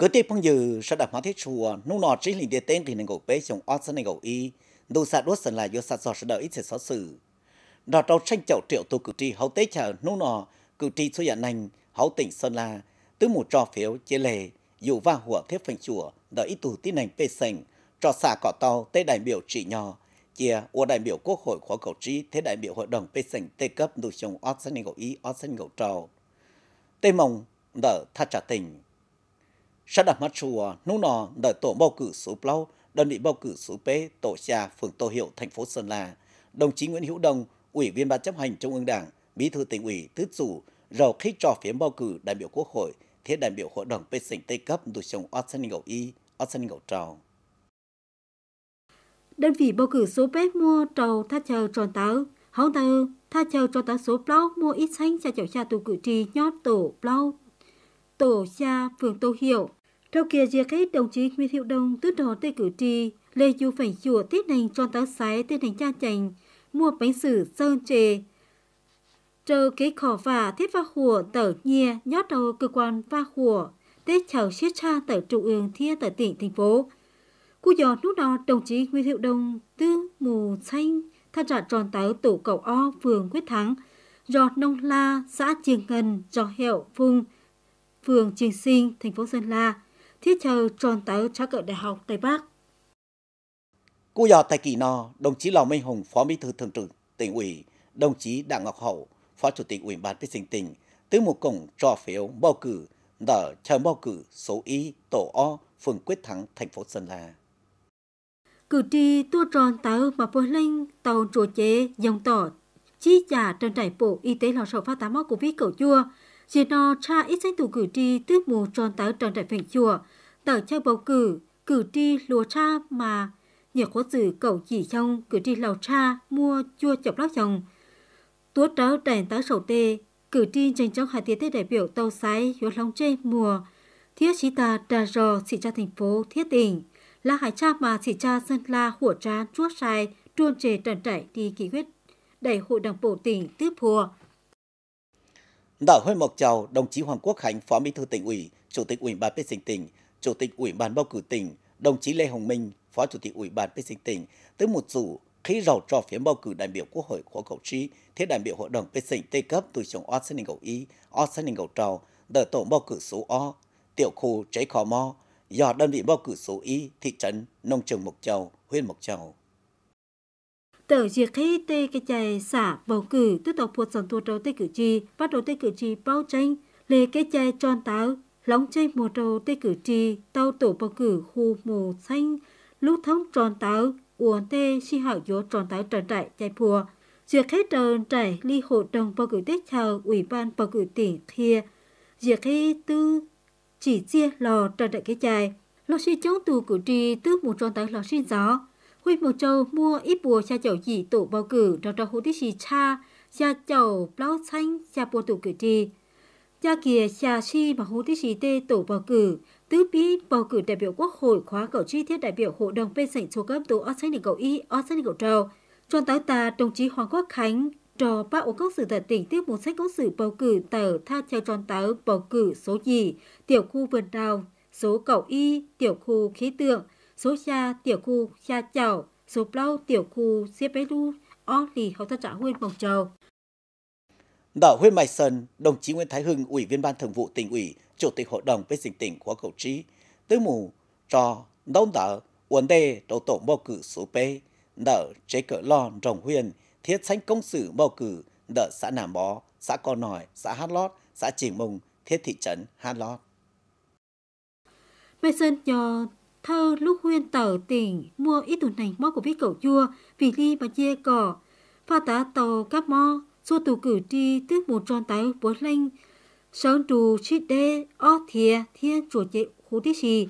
cứ tiếp phong dự sẽ đặt hóa thiết chùa nô nọ chỉ lĩnh địa tên thì nên gục bế chồng ót sân này gục y đồ sạt đốt sân là do sạt sọ sẽ đợi ít sẽ xóa xử đọt đầu tranh chậu triệu tù cử tri hậu tế chờ nô nọ cử tri số nhận dạ nành hậu tỉnh sơn la tứ mù trò phiếu chia lề dù va hùa thiết phành chùa đợi ít tù tin nành pê sành trò xả cỏ tàu tế đại biểu trị nhỏ chia của đại biểu quốc hội khóa cầu trí thế đại biểu hội đồng pê sành tê cấp đủ chồng ót sân này gục y ót sân gục trầu tê mông đỡ tha trả tình sát đặt mắt chùa nú nò đợi tổ bầu cử số plau đơn vị bầu cử số p tổ trà phường tô hiệu thành phố sơn la đồng chí nguyễn hữu đồng ủy viên ban chấp hành trung ương đảng bí thư tỉnh ủy thứ chủ rầu khích trò phiếu bầu cử đại biểu quốc hội thế đại biểu hội đồng bên tỉnh tây cấp đủ chồng osan ngầu y osan ngầu trào đơn vị bầu cử số p mua trầu tha chờ tròn táo hóng tờ tha chờ cho táo số plau mua ít xanh cho chậu cha tù cử tri nhót tổ plau tổ cha phường tô hiệu trong kia chia kết đồng chí Nguyễn Hiệu Đông tứ đỏ tây cử tri, Lê Du Phảnh Chùa tiết nành tròn táo sái tê nành cha chành, mua bánh sử sơn trề. Trơ kế khỏ và thiết va khùa tở nhia nhót đầu cơ quan va khùa, tết chào siết cha tở trung ương thiên tở tỉnh thành phố. Cú giò lúc đó đồng chí Nguyễn Hiệu Đông tư mù xanh tham gia tròn táo tổ cầu o phường Quyết Thắng, do Nông La, xã Triềng Ngân, do Hiệu Phung, phường Triềng Sinh, thành phố Sơn La, thiết thờ tròn tới cho cỡ đại học Tây Bắc. Cô dò tại kỳ no, đồng chí Lò Minh Hùng, Phó Bí thư Thường trực tỉnh ủy, đồng chí Đặng Ngọc Hậu, Phó Chủ tịch Ủy ban Vệ sinh tỉnh, tứ một cổng trò phiếu bầu cử đỡ chờ bầu cử số Y, tổ O, phường Quyết Thắng, thành phố Sơn La. Cử tri tua tròn tàu mà bồi linh tàu trùa chế dòng tỏ chi trả trên trải bộ y tế lò sổ phát tám mắc covid cầu chua chỉ no cha ít danh tù cử tri tước mù tròn tớ tròn đại phèn chùa, tờ cho bầu cử, cử tri lùa cha mà nhiều khó xử cầu chỉ trong cử tri lào cha mua chua chọc lóc chồng. Tố trớ đèn tớ sầu tê, cử tri tranh trong hai tiết đại biểu tàu sái huyện long chê mùa, thiết chí ta đà rò xỉ cha thành phố thiết tỉnh, là hải cha mà xỉ cha sơn la hủa trán chuốt sai, truôn trề trần trải đi kỷ quyết đại hội đảng bộ tỉnh tiếp hùa đã hội mộc chào, đồng chí Hoàng Quốc Khánh, Phó Bí thư tỉnh ủy, Chủ tịch Ủy ban Vệ sinh tỉnh, Chủ tịch Ủy ban bầu cử tỉnh, đồng chí Lê Hồng Minh, Phó Chủ tịch Ủy ban Vệ sinh tỉnh tới một rủ khi rào trò phiếu bầu cử đại biểu Quốc hội khóa cầu trí, thế đại biểu Hội đồng Vệ sinh Tây cấp từ trường O Sơn Ninh Cầu Y, O Sơn Ninh Cầu Trào, đợt tổ bầu cử số O, tiểu khu Trái khó Mo, do đơn vị bầu cử số Y, thị trấn, nông trường Mộc Châu, huyện Mộc Châu tờ dìa khi tê cái chạy xả bầu cử tức tộc puột sản thuộc trâu tê cử tri bắt đầu tê cử tri bao tranh lê cái chạy tròn táo lóng chơi mùa trâu tê cử tri tàu tổ bầu cử khu mù xanh lúc thống tròn táo uốn tê si hảo gió tròn táo trần trại chạy phùa duyệt hết trần trại ly hội đồng bầu cử tết chào ủy ban bầu cử tỉnh kia duyệt khi tư chỉ chia lò trần trại cái chạy lò suy chống tù cử tri tước một tròn táo lò suy gió Huy Mộc Châu mua ít bùa cha chậu dị tổ bầu cử trong trong hữu tích xì cha, cha chậu blau xanh cha bùa tổ cử trì. Cha kia cha chi mà hữu tích xì tê tổ bầu cử, tứ bí bầu cử đại biểu quốc hội khóa cậu chi thiết đại biểu hội đồng bên sảnh số cấp tổ ớt xanh đình cậu y, ớt xanh đình cầu trầu. Trong táo tà, đồng chí Hoàng Quốc Khánh trò ba ổ cốc sự tại tỉnh tiếp một sách cốc sự bầu cử tờ tha theo tròn táo bầu cử số gì, tiểu khu vườn đào, số cậu y, tiểu khu khí tượng, số cha tiểu khu cha chảo, số plau tiểu khu xếp bế đu, o lì hậu tất trả huyên mộc trầu. Đảo huyện Mai Sơn, đồng chí Nguyễn Thái Hưng, Ủy viên Ban Thường vụ tỉnh ủy, Chủ tịch Hội đồng với sinh tỉnh của cầu trí, tứ mù, trò, đông đảo, uốn đề đầu tổ bầu cử số P, đỡ chế cỡ lo rồng huyên thiết sánh công sự bầu cử, đỡ xã Nam Bó, xã Con Nòi, xã Hát Lót, xã Chỉ Mùng, thiết thị trấn Hát Lót. Mai Sơn cho thơ lúc huyên tờ tỉnh mua ít tù này mó của viết cậu chua vì ly mà chia cỏ pha tá tàu cáp mò xua tù cử tri tước một tròn tái bốn lanh sơn trù chi đê o thiê thiên chùa chế khu tí xì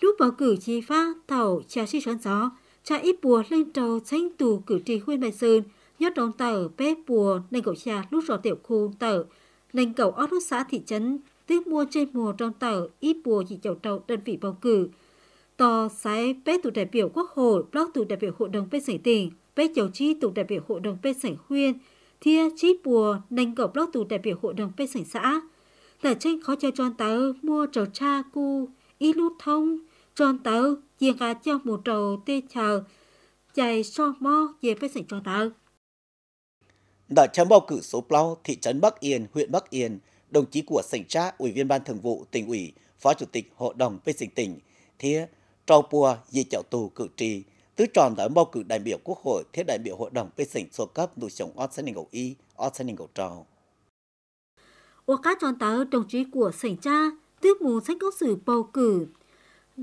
lúc bầu cử chi pha tàu trà xí sơn gió cha ít bùa lên tàu tránh tù cử tri huyên bài sơn nhớ đồng tờ bé bùa nên cậu cha lúc rò tiểu khu tờ nên cậu ót xã thị trấn tước mua trên mùa trong tờ ít bùa chỉ chầu trầu đơn vị bầu cử to sai bé tụ đại biểu quốc hội, block tụ đại biểu hội đồng bên sảnh tỉnh, bé chầu chi tụ đại biểu hội đồng bên sảnh huyên, thia chi bùa nành gọc block tụ đại biểu hội đồng bên sảnh xã. Tại trên khó cho tròn tớ mua trầu cha cu, y lút thông, tròn tớ diện gà cho một trầu tê chờ, chạy so mo về bên sảnh tròn tớ Đã chấm bầu cử số Plau, thị trấn Bắc Yên, huyện Bắc Yên, đồng chí của sảnh cha ủy viên ban thường vụ tỉnh ủy, phó chủ tịch hội đồng bên sảnh tỉnh, thia trâu bùa di chậu tù cử tri tứ tròn tới bầu cử đại biểu quốc hội thiết đại biểu hội đồng bê sỉnh số cấp đủ chống ót sân đình ngầu y ót sân đình ngầu trâu ô các tròn tớ đồng chí của sảnh cha tước mù sách gốc sử bầu cử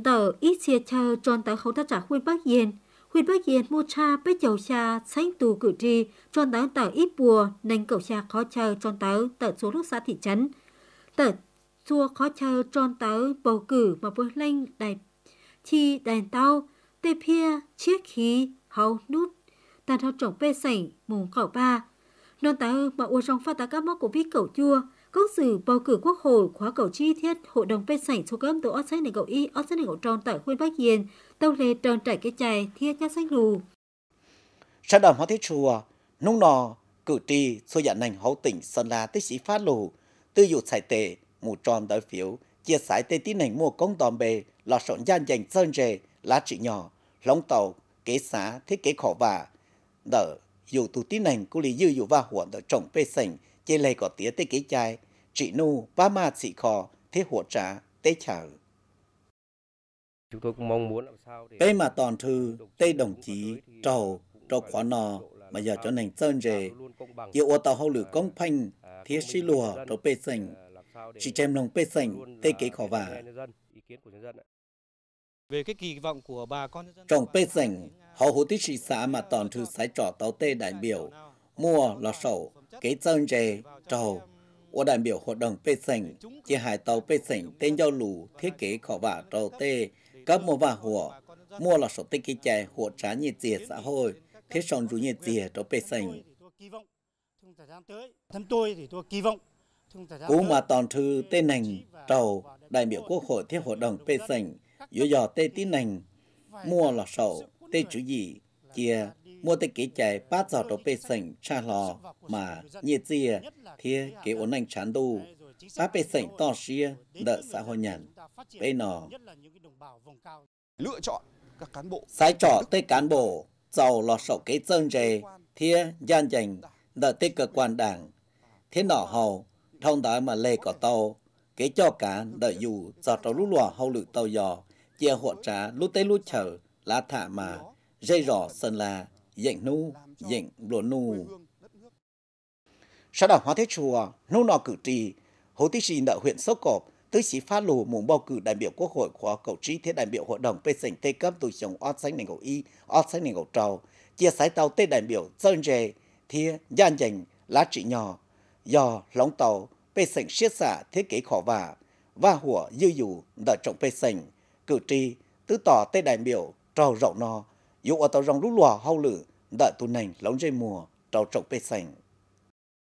tờ ít chia chờ tròn tớ không thắt trả khuyên bác yên khuyên bác yên mua cha bê chầu cha sánh tù cử tri tròn tớ tờ ít bùa nành cậu cha khó chờ tròn tớ tờ số lúc xã thị trấn tờ xua khó chờ tròn tớ bầu cử mà bôi lên đại chi đèn tao, tê pia chiếc khí hầu nút, tàn hầu trọng bê sảnh mùng khẩu ba. non tá ư mà ô trong phát tá các mắc của vi cầu chua, cốc xử bầu cử quốc hội khóa cầu chi thiết hội đồng bê sảnh số cấm tổ ớt sách này cầu y ớt sách này cầu tròn tại khuyên bách hiền, tàu lê tròn trải cái chài thiết nhát sách lù. sa đầm hóa thiết chùa, nung nò, cử tri xô dạ nành hậu tỉnh Sơn La tích sĩ phát lù, tư dụ sải tệ, mù tròn đói phiếu, chia sẻ tê tín hành mua công tòm bề, lò sộn gian dành sơn rề, lá trị nhỏ, lóng tàu, kế xá, thiết kế khổ và Đỡ, dù tù tín hành cũng lý dư dù và huộn đỡ trọng bê sành, chê lầy có tía tê kế chai, trị nu, ba ma xị khò, thế hộ trá, tê chở. Chúng tôi cũng mong muốn làm sao để... Tê mà toàn thư, tê đồng chí, trầu, trầu khóa nò, mà giờ cho nành sơn rề. Yêu ô tàu hậu lửa công phanh, à, thiết sĩ lùa, trầu bê sành, à, chị Trem Lòng Pê Sành, Tê Kế Khỏ Vả. Về cái kỳ vọng của bà con Trong Pê Sành, họ hữu tích sĩ xã mà toàn thư sái trò tàu tê đại biểu, mua lò sầu, kế dân dề, trầu, của đại biểu hội đồng Pê Sành, chia hai tàu Pê Sành tên giao lù thiết kế khỏ vả trầu tê, cấp mua vả hùa, mua lò sầu tê kế chè hùa trá nhiệt dìa xã hội, thiết sòng rú nhiệt dìa trầu Pê Sành. Chúng tôi thì tôi kỳ vọng Cú mà toàn thư tên nành trầu đại biểu quốc hội theo hội đồng bê sành dỗ dò tê tí nành mua lò sầu tê chủ gì chia mua tê kế chạy bát giò đồ bê sành cha lò mà nhiệt chia thia kế ổn anh chán đu bát bê sành to xia đợ xã hội nhàn bê nò lựa chọn các cán bộ sai trọ tê cán bộ giàu lò sầu kế dân dề thia gian dành đợ tê cơ quan đảng thế nọ hầu thông đó mà lê có tàu cái cho cá đợi dù giọt tàu lúa lò hậu lự tàu giò chia hộ trá lúa tê lúa chở lá thả mà dây rỏ sơn là dịnh nu dịnh lúa nu sau đó hóa thế chùa nu nọ cử tri hồ tí sĩ nợ huyện sốc cộp tứ sĩ phát lù mùng bầu cử đại biểu quốc hội khóa cầu trí thế đại biểu hội đồng phê sảnh tê cấp tù chồng ót sánh nền cầu y ót sánh nền cầu trầu chia sái tàu tê đại biểu dân dề thia gian dành lá trị nhỏ do lóng tàu bê sảnh siết xả thiết kế khó vả và hủa dư dù đã trọng bê sảnh cử tri tứ tỏ tê đại biểu trò rậu no dụ ở tàu rong lũ lò hau lử đã tu nành lóng dây mùa trò trọng bê sảnh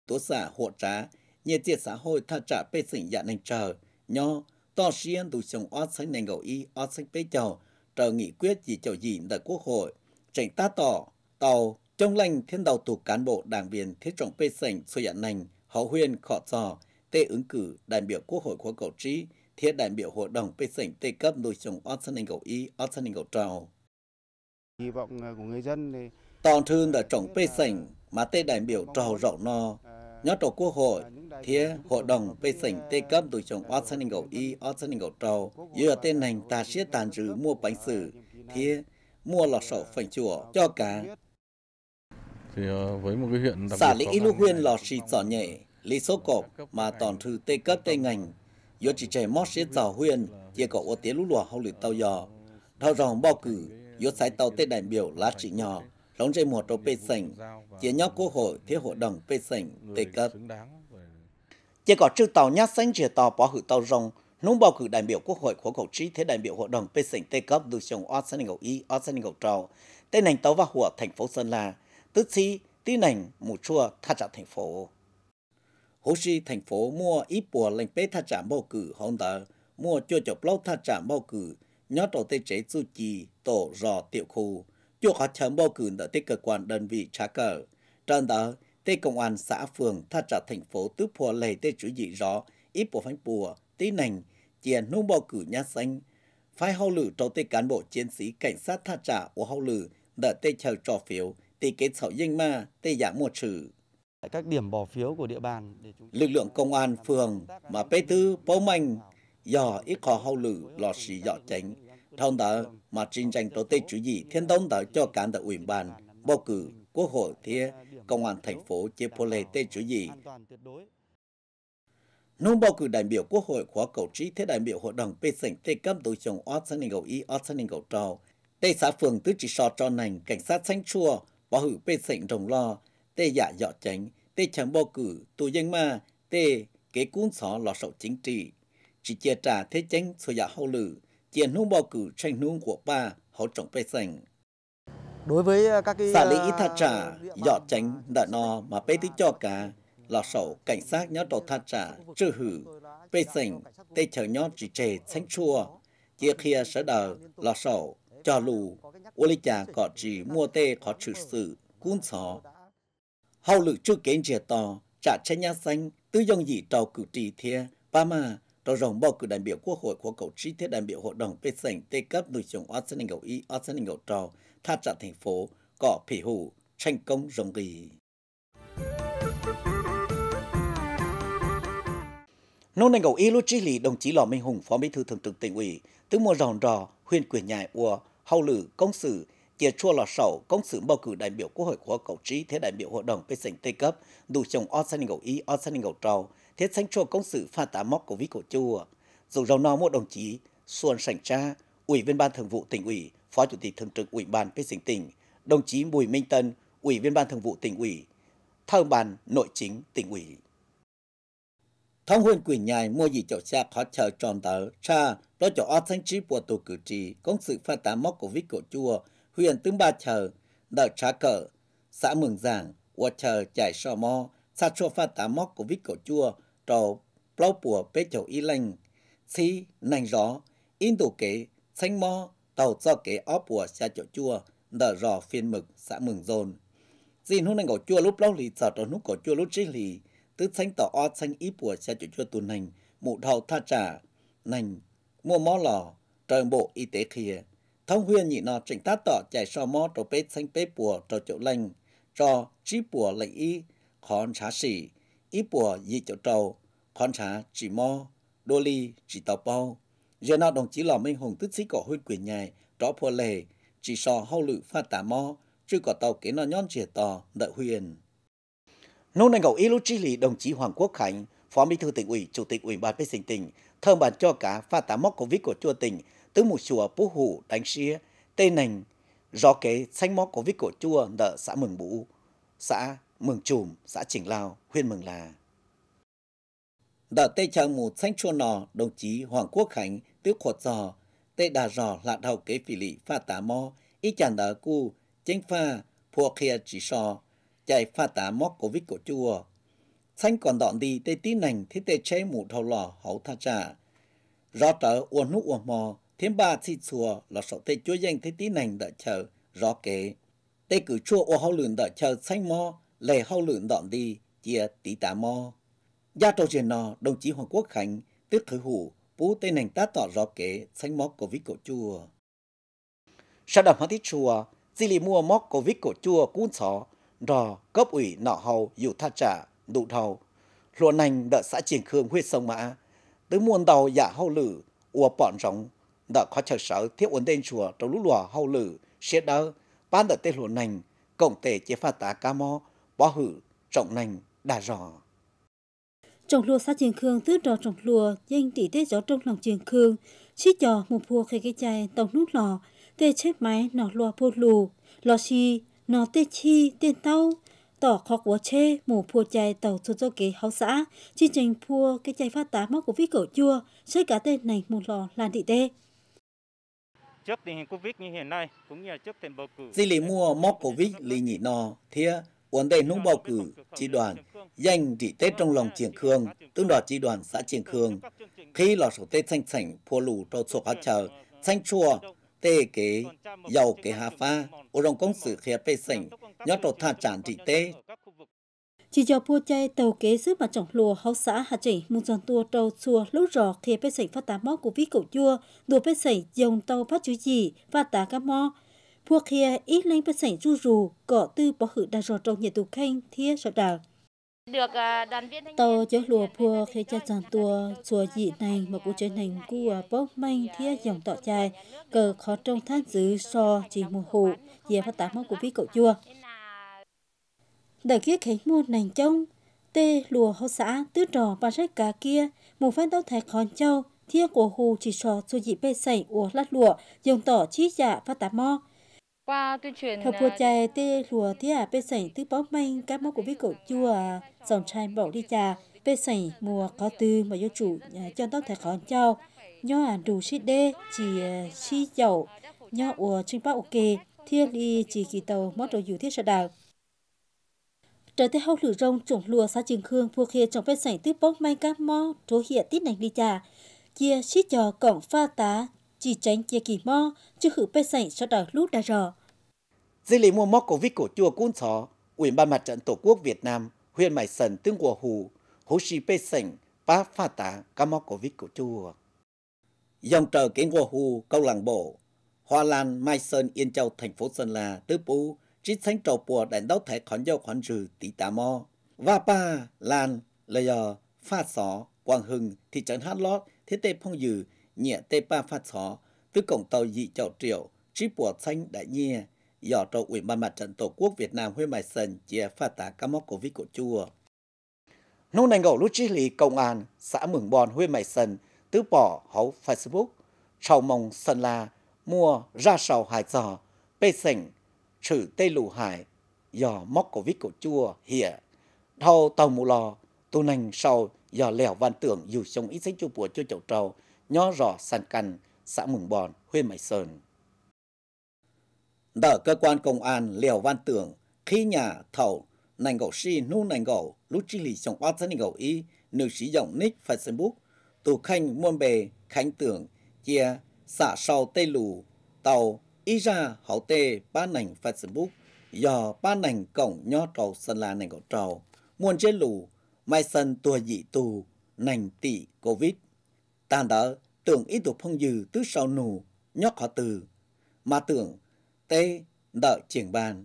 tố xả hộ trá nhiệt tiết xã hội thật trả bê sảnh dạ nành chờ nho to xiên tụ chồng ót sánh nành gầu y ót sánh bê chầu chờ nghị quyết gì chầu gì đã quốc hội tránh ta tỏ tàu trong lành thiên đầu tụ cán bộ đảng viên thiết trọng bê sảnh số dạ nành hậu huyên khọ giò tê ứng cử đại biểu Quốc hội khóa cầu trí, thiết đại biểu Hội đồng bê sảnh tê cấp nội dung ớt sân hình cầu y, ớt sân hình cầu trào. Hy vọng à, của người dân thì... Toàn thương là trọng bê sảnh mà tê đại biểu trào rõ no, à, nhóm tổ quốc hội, à, thiết hội đồng bê sảnh tê cấp nội dung ớt sân hình cầu y, ớt sân hình cầu trào, dựa tên hành ta sẽ tàn rử mua bánh sử, thiết mua lọt sổ phảnh chùa cho cả Thì với một cái huyện đặc biệt xã lĩnh Ilu Huyên lò xì giỏ nhẹ lý số cổ mà toàn thư tê cấp tê ngành do chỉ chạy mót sẽ giàu huyền chỉ có ô tế lũ lùa hậu lửa tàu giò thao ròng bao cử do sai tàu tê đại biểu lá chỉ nhỏ đóng dây mùa trâu pê sảnh chỉ nhóc quốc hội thế hội đồng pê sảnh tê cấp chỉ có chữ tàu nhát xanh chia tàu bỏ hử tàu rồng, nung bầu cử đại biểu quốc hội của cậu trí thế đại biểu hội đồng pê sảnh tê cấp được chồng o sân ngậu y o sân ngậu trào tê nành tàu và hùa thành phố sơn la tức si tí nành mù chua tha trả thành phố hồ sĩ thành phố mua ít bùa lệnh bế thà trả bầu cử hôm đó mua cho chọc lâu thà trả bầu cử nhớ tổ tê chế du trì tổ rò tiểu khu chưa khó chấm bầu cử đỡ tê cơ quan đơn vị trả cờ trần đó tê công an xã phường thà trả thành phố tứ phùa lề tê chủ dị rõ ít bùa phanh bùa tí nành chia nung bầu cử nhà xanh phái hậu lử tổ tê cán bộ chiến sĩ cảnh sát thà trả của hậu lử đỡ tê chờ trò phiếu tê kết sầu dinh ma tê giả mua trừ tại các điểm bỏ phiếu của địa bàn. Để chúng... Lực lượng công an phường mà p tư bố mạnh do ít khó hậu lử lọt sĩ dọ tránh. Thông tờ mà trình tranh tổ tế chủ dị thiên đông tờ cho cán tờ ủy ban, bầu cử, quốc hội thia, công an thành phố chế phô lê tế chủ dị. Nông bầu cử đại biểu quốc hội khóa cầu trí thế đại biểu hội đồng pê sảnh tê cấm tổ chồng ót sân hình cầu y ót sân hình cầu trò. tây xã phường tứ chỉ so cho nành cảnh sát xanh chua, bỏ hữu pê sảnh rồng lo, tê giả dọ tránh, tê chẳng bầu cử, tù dân mà, tê kế cuốn xó lọ sầu chính trị. Chỉ chia trả thế tránh sửa giả hậu lử, tiền nung bầu cử tranh nung của ba hậu trọng bê sành. Đối với à, các cái... Xã lý ít à, thà trả, dọ tránh, đã no mà bê tí cho cả, lọ sầu cảnh sát nhó đầu thà trả, trừ hử, bê sành, tê chờ nhó chỉ trề xanh chua, chia kia sở đờ, lọ sầu, cho lù, ô lý chà có chỉ mua tê có trừ sự, cuốn xó, hầu lực chưa kiến chia to trả chế nhà xanh tư dòng dị trò cử tri thia ba mà trò rồng bầu cử đại biểu quốc hội của cầu tri thiết đại biểu hội đồng bê sảnh tê cấp nội dung ở sân ngầu y ở sân ngầu trò tha trả thành phố cọ phỉ hủ tranh công rồng gì nô nành ngầu y lúc chi lì đồng chí lò minh hùng phó bí thư thường trực tỉnh ủy tứ mùa ròn rò huyện quyền nhài ùa hầu lử công sử chia chua lò sầu công sự bầu cử đại biểu quốc hội của cầu trí thế đại biểu hội đồng bên sảnh tây cấp đủ chồng o san ngầu ý o san ngầu trầu thế sánh chua công sự pha tá móc của vi cổ chua dù rầu no một đồng chí xuân sảnh cha ủy viên ban thường vụ tỉnh ủy phó chủ tịch thường trực ủy ban bên sảnh tỉnh đồng chí bùi minh tân ủy viên ban thường vụ tỉnh ủy thăng ban nội chính tỉnh ủy thông huyện quỷ nhài mua gì chậu xa khó chờ tròn tờ cha đó chậu o thanh trí của tổ cử tri công sự pha tá móc của vi cổ chua huyện Tương Ba Chờ, đợi trá cờ, xã Mường Giảng, ua chờ chạy sò mò, xa chua pha tá móc của vít cổ chua, trò plau bùa bế chầu y lành, si, nành gió, in tủ kế, xanh mò, tàu cho kế óp bùa xa chỗ chua, đợi rò phiên mực, xã Mường Dồn. Dìn hôn nành cổ chua lúc lâu lì sợ trò nút cổ chua lúc trí lì, tứ xanh tỏ o xanh ít bùa xa chỗ chua tù nành, mụ thầu tha trả, nành, mua mó lò, trời bộ y tế kia thông huyền nhị nọ trình tát tỏ chạy so mò trò bê thanh bê bùa trò chỗ lành trò trí bùa lệnh y khón xá sĩ y bùa dị chỗ trầu khón xá chỉ mò đô ly chỉ tàu bao giờ nọ đồng chí lò minh hùng tức sĩ cỏ huyên quyền nhài trò phùa lề chỉ so hậu lự pha tà mò chứ có tàu kế nọ nhon trẻ tò đợi huyền nô này cậu y lúc trí lý đồng chí hoàng quốc khánh phó bí thư tỉnh ủy chủ tịch ủy ban bê sinh tỉnh thơm bàn cho cả pha tà móc covid của chùa tỉnh tứ một chùa phú hủ đánh xia tê nành do kế xanh mó có vít cổ chua nợ xã mường bũ xã mường trùm xã trình lao huyện mừng là đã tây trang một xanh chua nò đồng chí hoàng quốc khánh tứ khột giò tê đà rò lạ đầu kế phỉ lị pha tá mò ít chàng đá cu chính pha phua kia chỉ so chạy pha tá móc covid vít cổ chua xanh còn đọn đi tê tí nành thế tê chế mù thầu lò hậu tha trả do trở uốn nút uốn mò thiên ba chi chùa là sổ tê chúa danh thế tí nành đã chờ rõ kế tê cử chua ô hậu lượn đã chờ xanh mò lề hậu lượn đọn đi chia tí tá mò gia trâu truyền nò đồng chí hoàng quốc khánh tiết thời hủ bú tê nành tá tỏ rõ kế xanh mò của vít cổ chùa sau đầm hóa tí chùa di lì mua móc cổ vít cổ chùa cuốn xó rò cấp ủy nọ hầu dù tha trả đủ thầu luận nành đợi xã triển khương huyết sông mã tứ muôn tàu giả dạ hậu lử ua bọn rống đã có chờ sở thiết ổn định chùa trong lũ lùa hậu lử sẽ đỡ ban đợt tê lùa nành cộng tệ chế phát tá ca mò bó hữu trọng nành đà rò trọng lùa xã trường khương tứ trò trọng lùa danh tỷ tê gió trong lòng trường khương chỉ trò một phùa khai cái chai tổng nút lò tê chết máy nọ lùa phô lù lò chi nọ tê chi tên tao tỏ khó của chê mù phua chai tàu cho cho kế hậu xã chương trình phua cái chai phát tá mắc của vi cổ chua xây cả tên này một lò là thị tê trước tình hình Covid như hiện nay, cũng như trước thềm bầu cử. Dì lý mua móc Covid lý nhị nò, thia, vấn đề nung bầu cử, chi đoàn, danh trị Tết trong lòng triển khương, tương đoạt chi đoàn xã triển khương. Khi lò sổ Tết xanh sảnh, phua lù trâu sổ khá chờ, xanh chua, tê kế, giàu kế hạ pha, ô rồng công sự khía phê sảnh, nhó trột thả chản trị Tết chỉ cho bua chay tàu kế giữ mặt trọng lùa hậu xã hà chỉ một dòng tua tàu xua lúc rò khi bê sẩy phát tá mó của ví cậu chua đùa bê sẩy dòng tàu phát chú gì và tá các mó pua kia ít lên bê sẩy ru rù cỏ tư bỏ hử đa rò trong nhiệt tù khanh thia sợ đào à, tàu chó lùa pua khi cha chàng tua xua dị này mà cũng à, chơi nành cua bốc manh thia dòng tọ chai cờ khó trong than dứ so chỉ mùa hụ dìa phát tá mó của ví cậu chua đại kia khánh mua nành trông tê lùa hậu xã tứ trò ba sách cá kia mù phát đau thái khón châu thia của hù chỉ sò su dị bê sẩy ủa lát lụa dùng tỏ chi dạ và tà mo qua tuyên truyền thập vua à, chè tê lùa thia bê sẩy tứ bó manh các mó của vi cổ chua à, dòng trai bỏ đi trà bê sẩy mùa có tư mà do chủ à, cho tóc thái khón châu nho à đủ chi đê chỉ chi dậu nho ủa trưng bác ok thiên đi chỉ kỳ tàu mó rồi dù thiết sợ đạo trở tới hậu lử rong trồng lùa xã trường khương vua khê trong bên sảnh tư bốc mai cá mò, trố hiện tít nành đi trà chia xí trò cổng pha tá chỉ tránh chia kỳ mò, chứ hữu bên sảnh sau đó lút đã rò Di lý mua móc cổ vít cổ chùa cuốn chó ủy ban mặt trận tổ quốc việt nam huyện mải Sơn, tương của hù hú xì bên sảnh phá pha tá cá móc cổ vít cổ chùa dòng trời kiến của hù câu lạc bộ hoa lan mai sơn yên châu thành phố sơn la tứ bú chỉ thánh trầu bùa đèn đấu thể khẩn dâu khẩn trừ tỷ tà mò. Và ba, lan, lời giờ, pha xó, quang hưng, thị trấn hát lót, thế tê phong dừ, nhẹ tê ba pha xó, tứ cổng tàu dị chậu triệu, trí bùa xanh đại nhia, dò trầu ủy ban mặt trận tổ quốc Việt Nam huy mài sần chia pha tá ca móc của vi cổ chua. Nô nành gầu lúc trí lý công an, xã Mường Bòn huy mài sần tứ bỏ hấu Facebook, trầu mông sân la, mua ra sầu hải giò, bê sảnh, sự tê lù hải do móc cổ vít cổ chua hìa thâu tàu mù lò tu nành sau do lèo văn tưởng dù sông ít sách chua bùa chua chậu trầu nhó rò sàn cằn xã mùng bòn huyện mày sơn đỡ cơ quan công an lèo văn tưởng khi nhà thầu nành gậu si nu nành gậu lúc chi lì sông oát thân gậu y nữ sĩ dụng nick facebook tù khanh muôn bề khánh tưởng chia xã sau tây lù tàu ý ra hậu tê ba nành Facebook giờ ba nành cổng nho trầu sân la nành cổ trầu muôn chế lù mai sân tua dị tù nành tỷ covid tàn đỡ tưởng ý tục phong dư tứ sau nù nhóc họ từ mà tưởng tê đợi triển bàn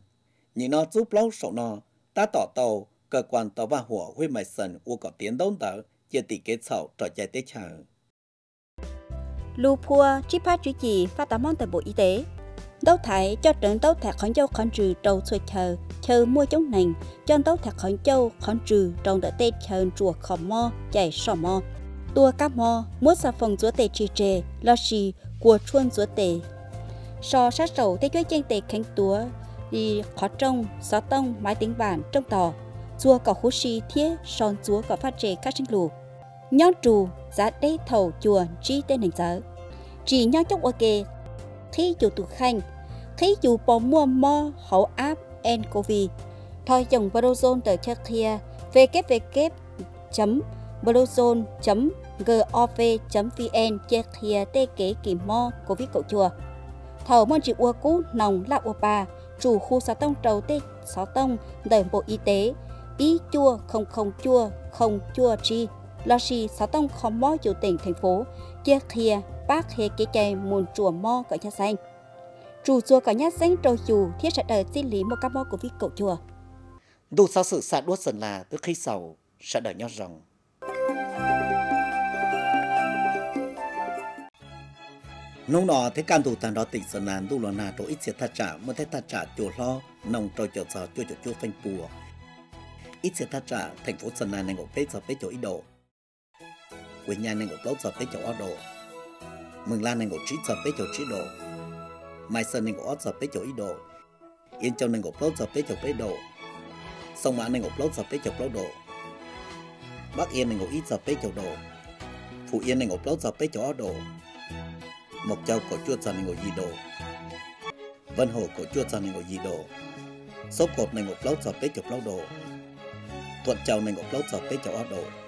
nhưng nó giúp lâu sau nó ta tỏ tàu cơ quan tàu và hỏa huy mai sân u có tiến đón tờ chia tỷ kế sau trò chơi tết chờ Lu Pua, Chipa Chú Chỉ, phát tám mong tờ Bộ Y tế tấu thải cho trận tấu thạc khẩn châu khẩn trừ trâu xuôi chờ chờ mua chống nành cho tấu thạc khẩn châu khẩn trừ trong đợt tê chờ chùa khỏ mo chạy sò mo tua cá mo mua xà phòng chúa tê trì trề lo xì của chuôn chúa tê so sát sầu thế chuối chanh tề khánh túa đi khó trông xó tông mái tính bản trong tò chùa cỏ khú xì thiết son chúa cỏ phát trề các sinh lù nhón trù giá đê thầu chùa chi tên hình giới chỉ nhón chốc ok khi chủ tụ khanh khí dù bỏ mua mò hậu áp ncov thôi chồng brozone từ Czechia www brozone gov vn Czechia tê kế kỳ mò covid cậu chùa thầu môn chịu ua cú nòng là ua bà chủ khu sáu tông trầu tê sáu tông đời bộ y tế ý chua không không chua không chua chi lo gì sáu tông không mò chủ tỉnh thành phố Czechia bác hề kế chè mùn chùa mò cậu nhà xanh chủ chùa có nhà sinh trầu chủ thiết sẽ đời xin lý một cam của vị cậu chùa. Đủ sao sự xa đuốt dần là tức khi sầu sẽ đời nhau rồng. nông nọ thế can tù tàn đó tỉnh sơn là tu lò nà chỗ ít xiết ta trả một thế ta trả chùa lo nông trò chợ giờ chùa chợ chùa phanh bùa ít xiết ta trả thành phố sơn là này ngộ bế giờ bế chỗ ít độ quê nhà này ngộ tốt giờ bế chỗ ít độ mừng lan này ngộ trí giờ bế chỗ trí độ mai sơn nên ốp sập tới chỗ ý đồ yên châu nên gộp lốt sập tới chỗ bế đồ sông mã nên gộp lốt sập tới chỗ lốt đồ bắc yên nên gộp ít sập tới chỗ đồ phú yên nên gộp lốt sập tới chỗ đồ mộc châu cổ chuột dần nên gộp gì đồ vân hồ cổ chuột dần nên gộp gì đồ sốc cột nên gộp lốt sập tới chỗ lốt đồ thuận châu nên gộp lốt sập tới chỗ đồ